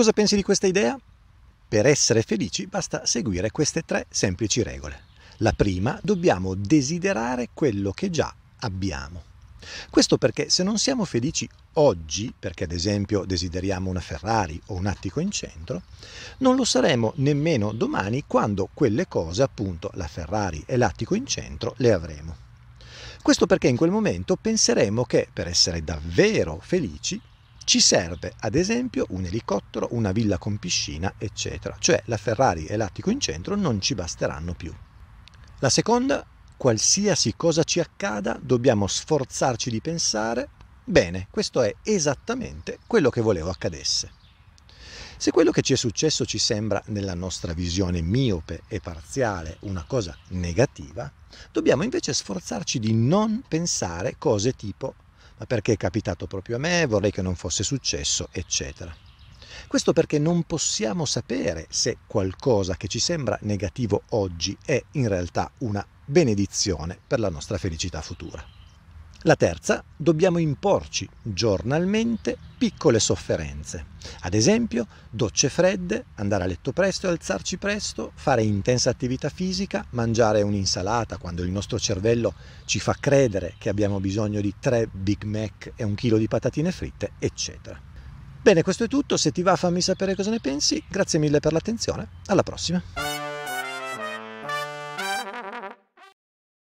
cosa pensi di questa idea? Per essere felici basta seguire queste tre semplici regole. La prima, dobbiamo desiderare quello che già abbiamo. Questo perché se non siamo felici oggi, perché ad esempio desideriamo una Ferrari o un attico in centro, non lo saremo nemmeno domani quando quelle cose, appunto la Ferrari e l'attico in centro, le avremo. Questo perché in quel momento penseremo che per essere davvero felici ci serve ad esempio un elicottero, una villa con piscina, eccetera. Cioè la Ferrari e l'attico in centro non ci basteranno più. La seconda, qualsiasi cosa ci accada, dobbiamo sforzarci di pensare, bene, questo è esattamente quello che volevo accadesse. Se quello che ci è successo ci sembra, nella nostra visione miope e parziale, una cosa negativa, dobbiamo invece sforzarci di non pensare cose tipo ma perché è capitato proprio a me, vorrei che non fosse successo, eccetera. Questo perché non possiamo sapere se qualcosa che ci sembra negativo oggi è in realtà una benedizione per la nostra felicità futura. La terza, dobbiamo imporci giornalmente piccole sofferenze. Ad esempio, docce fredde, andare a letto presto e alzarci presto, fare intensa attività fisica, mangiare un'insalata quando il nostro cervello ci fa credere che abbiamo bisogno di tre Big Mac e un chilo di patatine fritte, eccetera. Bene, questo è tutto, se ti va fammi sapere cosa ne pensi, grazie mille per l'attenzione, alla prossima!